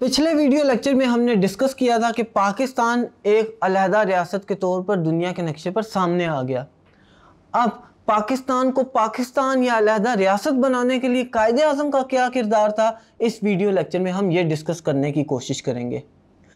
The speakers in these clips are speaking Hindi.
पिछले वीडियो लेक्चर में हमने डिस्कस किया था कि पाकिस्तान एक अलहदा रियासत के तौर पर दुनिया के नक्शे पर सामने आ गया अब पाकिस्तान को पाकिस्तान या अलहदा रियासत बनाने के लिए कायद अजम का क्या किरदार था इस वीडियो लेक्चर में हम ये डिस्कस करने की कोशिश करेंगे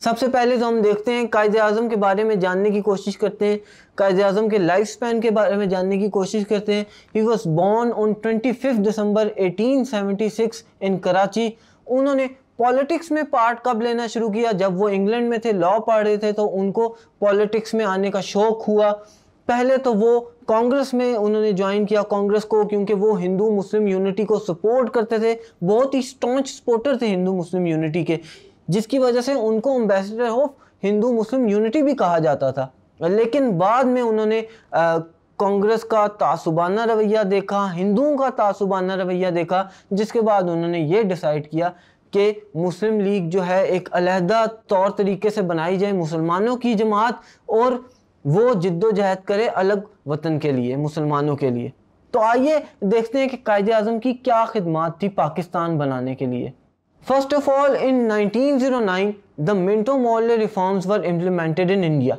सबसे पहले तो हम देखते हैं कायद अजम के बारे में जानने की कोशिश करते हैं कायद अजम के लाइफ स्पैन के बारे में जानने की कोशिश करते हैं he was born on twenty fifth December eighteen seventy six in Karachi उन्होंने पॉलिटिक्स में पार्ट कब लेना शुरू किया जब वो इंग्लैंड में थे लॉ पढ़ रहे थे तो उनको पॉलिटिक्स में आने का शौक़ हुआ पहले तो वो कांग्रेस में उन्होंने ज्वाइन किया कांग्रेस को क्योंकि वो हिंदू मुस्लिम यूनिटी को सपोर्ट करते थे बहुत ही स्टॉन्च सपोर्टर थे हिंदू मुस्लिम यूनिटी के जिसकी वजह से उनको ambassador of Hindu Muslim unity भी कहा जाता था लेकिन बाद में उन्होंने कांग्रेस का तासुबाना रवैया देखा हिंदुओं का तासुबाना रवैया देखा जिसके बाद उन्होंने ये डिसाइड किया कि मुस्लिम लीग जो है एक अलहदा तौर तरीके से बनाई जाए मुसलमानों की जमात और वो जद्दोजहद करे अलग वतन के लिए मुसलमानों के लिए तो आइए देखते हैं कि कायद अजम की क्या खदमात थी पाकिस्तान बनाने के लिए first of all in 1909 the Minto Morley reforms were implemented in India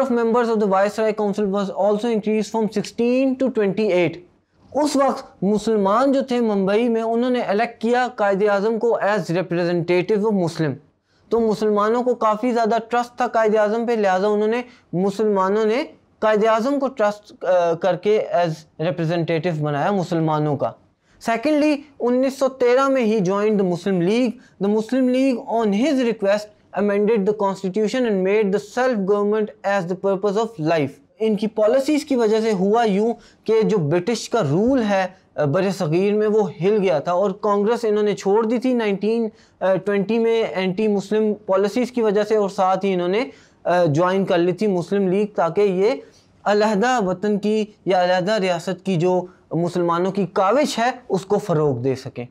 of number of the viceroy council was also increase increased sixteen to twenty eight उस वक्त मुसलमान जो थे मुंबई में उन्होंने अलेक्ट किया कायद अजम को एज रिप्रेजेंटेटिव ऑफ मुस्लिम तो मुसलमानों को काफ़ी ज़्यादा ट्रस्ट था कायद अजम पे लिहाजा उन्होंने मुसलमानों ने कायद अजम को ट्रस्ट करके एज रिप्रेजेंटेटिव बनाया मुसलमानों का सेकेंडली 1913 में he join the Muslim League the Muslim League on his request amended the constitution and made the self government as the purpose of life इनकी पॉलिसीज़ की वजह से हुआ यूँ कि जो ब्रिटिश का रूल है बर सग़ीर में वो हिल गया था और कांग्रेस इन्होंने छोड़ दी थी 1920 में एंटी मुस्लिम पॉलिसीज़ की वजह से और साथ ही इन्होंने ज्वाइन कर ली थी मुस्लिम लीग ताकि ये अलहदा वतन की या अलहदा रियासत की जो मुसलमानों की काविश है उसको फ़रोग दे सकें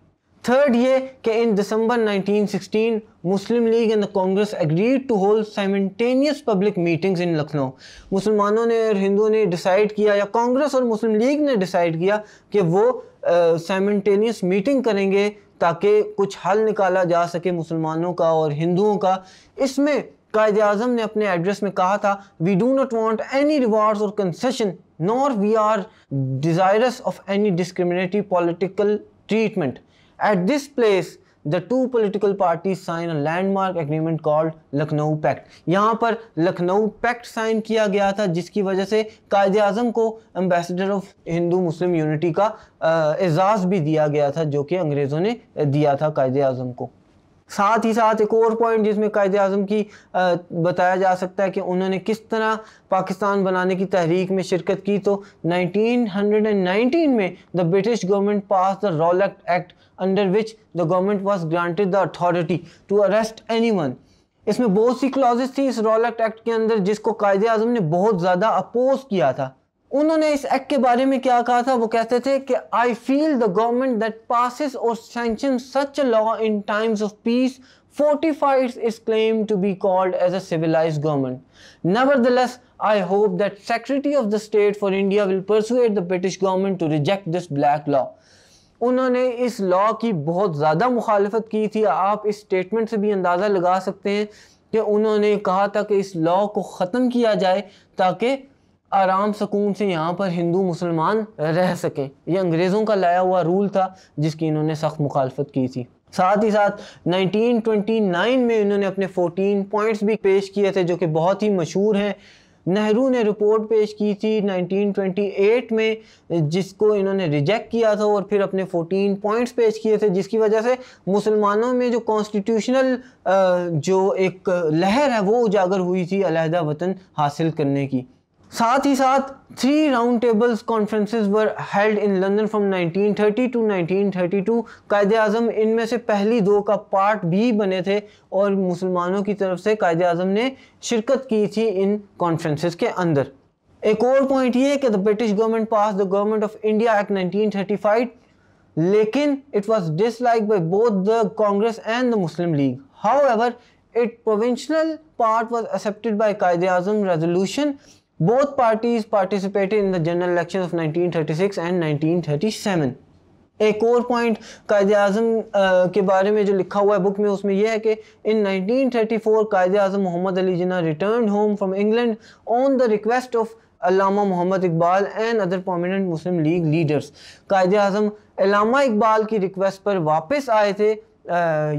थर्ड ये कि in December 1916, Muslim League and the Congress agreed to hold simultaneous public meetings in Lucknow मुसलमानों ने और हिंदुओं ने डिसाइड किया या कांग्रेस और मुस्लिम लीग ने डिसाइड किया कि वो साइमटेनियस uh, मीटिंग करेंगे ताकि कुछ हल निकाला जा सके मुसलमानों का और हिंदुओं का इसमें कायद अजम ने अपने एड्रेस में कहा था we do not want any reward or concession nor we are desirous of any discriminatory political treatment at this place the two political party sign a landmark agreement called Lucknow pact यहाँ पर लखनऊ पैक्ट साइन किया गया था जिसकी वजह से कायद अजम को ambassador of Hindu Muslim unity का एजाज़ भी दिया गया था जो कि अंग्रेज़ों ने दिया था कायद अजम को साथ ही साथ एक और पॉइंट जिसमें कायद अजम की आ, बताया जा सकता है कि उन्होंने किस तरह पाकिस्तान बनाने की तहरीक में शिरकत की तो 1919 में the British government pass the Rowlatt act under which the government was granted the authority to arrest one इसमें बहुत सी क्लॉजेस थी इस रॉलैक्ट एक्ट के अंदर जिसको कायद अजम ने बहुत ज़्यादा अपोज किया था उन्होंने इस एक्ट के बारे में क्या कहा था वो कहते थे कि I feel the government that passes or sanction such law in times of peace fortifies its claim to be called as a civilized government. Nevertheless, I hope that Secretary of the State for India will persuade the British government to reject this black law. उन्होंने इस लॉ की बहुत ज़्यादा मुखालफत की थी आप इस स्टेटमेंट से भी अंदाज़ा लगा सकते हैं कि उन्होंने कहा था कि इस लॉ को ख़त्म किया जाए ताकि आराम सुकून से यहाँ पर हिंदू मुसलमान रह सकें यह अंग्रेज़ों का लाया हुआ रूल था जिसकी इन्होंने सख्त मुखालफत की थी साथ ही साथ 1929 में इन्होंने अपने 14 पॉइंट्स भी पेश किए थे जो कि बहुत ही मशहूर हैं नेहरू ने रिपोर्ट पेश की थी 1928 में जिसको इन्होंने रिजेक्ट किया था और फिर अपने 14 पॉइंट्स पेश किए थे जिसकी वजह से मुसलमानों में जो कॉन्स्टिट्यूशनल जो एक लहर है वो उजागर हुई थी अलहदा वतन हासिल करने की साथ ही साथ three round tables conferences were held in London from 1930 to 1932 Quaid Azam इनमें से पहली दो का पार्ट भी बने थे और मुसलमानों की तरफ से कायद अजम ने शिरकत की थी इन कॉन्फ्रेंसेस के अंदर एक और पॉइंट ये कि the British government pass the government of India act 1935 लेकिन it was dislike by both the Congress and the Muslim League however it provincial part was accepted by Quaid Azam resolution Both parties participated in the general elections of 1936 and 1937. एक और पॉइंट कायद अजम के बारे में जो लिखा हुआ है बुक में उसमें यह है कि इन 1934 Quaid Azam Mohammad Ali Jinnah return home from England on the request of Allama Mohammad Iqbal and other prominent Muslim League leaders Quaid Azam Allama Iqbal की रिक्वेस्ट पर वापस आए थे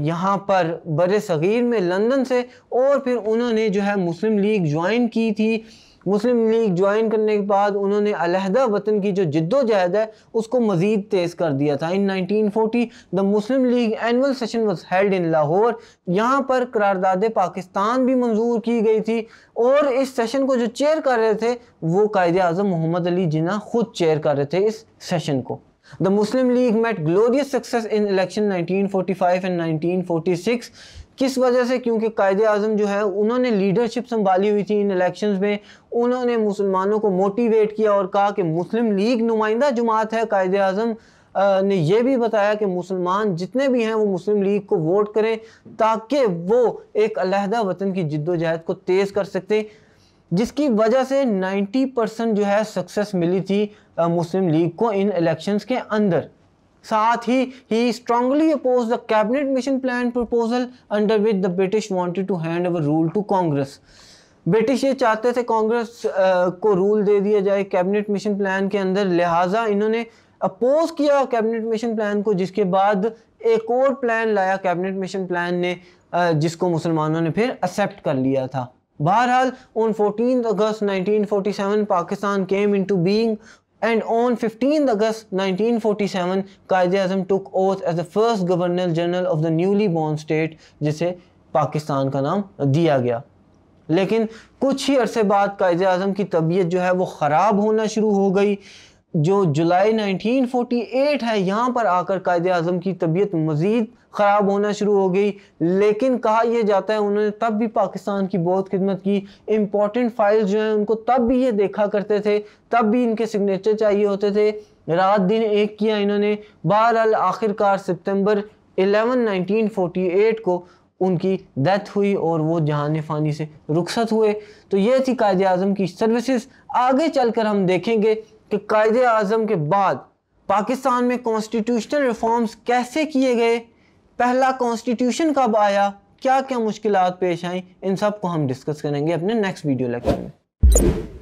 यहाँ पर बर सग़ीर में लंदन से और फिर उन्होंने जो है मुस्लिम लीग ज्वाइन की थी मुस्लिम लीग ज्वाइन करने के बाद उन्होंने अलहदा वतन की जो जिद्दोजहद है उसको मज़ीद तेज़ कर दिया था in 1940 the Muslim League annual session was held in Lahore यहाँ पर करारदाद पाकिस्तान भी मंजूर की गई थी और इस सेशन को जो चेयर कर रहे थे वो कायद अजम मोहम्मद अली जिना खुद चेयर कर रहे थे इस सेशन को The Muslim League met glorious success in election 1945 and 1946. किस वजह से क्योंकि कायद अजम जो है उन्होंने लीडरशिप संभाली हुई थी इन इलेक्शंस में उन्होंने मुसलमानों को मोटिवेट किया और कहा कि मुस्लिम लीग नुमाइंदा जमात है कायद अजम ने यह भी बताया कि मुसलमान जितने भी हैं वो मुस्लिम लीग को वोट करें ताकि वो एक अलहदा वतन की जिद्दोजहद को तेज़ कर सकते जिसकी वजह से 90 परसेंट जो है सक्सेस मिली थी मुस्लिम लीग को इन इलेक्शंस के अंदर साथ ही ही strongly oppose the cabinet mission plan proposal under with the British wanted to hand over rule to Congress British ये चाहते थे कांग्रेस को रूल दे दिया जाए कैबिनेट मिशन प्लान के अंदर लिहाजा इन्होंने अपोज किया कैबिनेट मिशन प्लान को जिसके बाद एक और प्लान लाया कैबिनेट मिशन प्लान ने जिसको मुसलमानों ने फिर एक्सेप्ट कर लिया था बहरहाल on 14 August 1947 Pakistan came into being and on 15 August 1947 Quaid Azam took oath as the first governor general of the newly born state जिसे पाकिस्तान का नाम दिया गया लेकिन कुछ ही अरसे बाद कायद अजम की तबीयत जो है वो ख़राब होना शुरू हो गई जो जुलाई 1948 है यहाँ पर आकर कायद अजम की तबीयत मज़ीद ख़राब होना शुरू हो गई लेकिन कहा यह जाता है उन्होंने तब भी पाकिस्तान की बहुत खिदमत की इम्पॉर्टेंट फाइल्स जो हैं उनको तब भी ये देखा करते थे तब भी इनके सिग्नेचर चाहिए होते थे रात दिन एक किया इन्होंने बहरहाल आखिरकार सितंबर 11 1948 को उनकी डेथ हुई और वो जहान फ़ानी से रुखसत हुए तो ये थी कायद अजम की सर्विसज़ आगे चल कर हम देखेंगे कि कायद अज़म के बाद पाकिस्तान में कॉन्स्टिट्यूशनल रिफॉर्म्स कैसे किए गए पहला कॉन्स्टिट्यूशन कब आया क्या क्या मुश्किल पेश आई इन सब को हम डिस्कस करेंगे अपने नेक्स्ट वीडियो लेक्चर में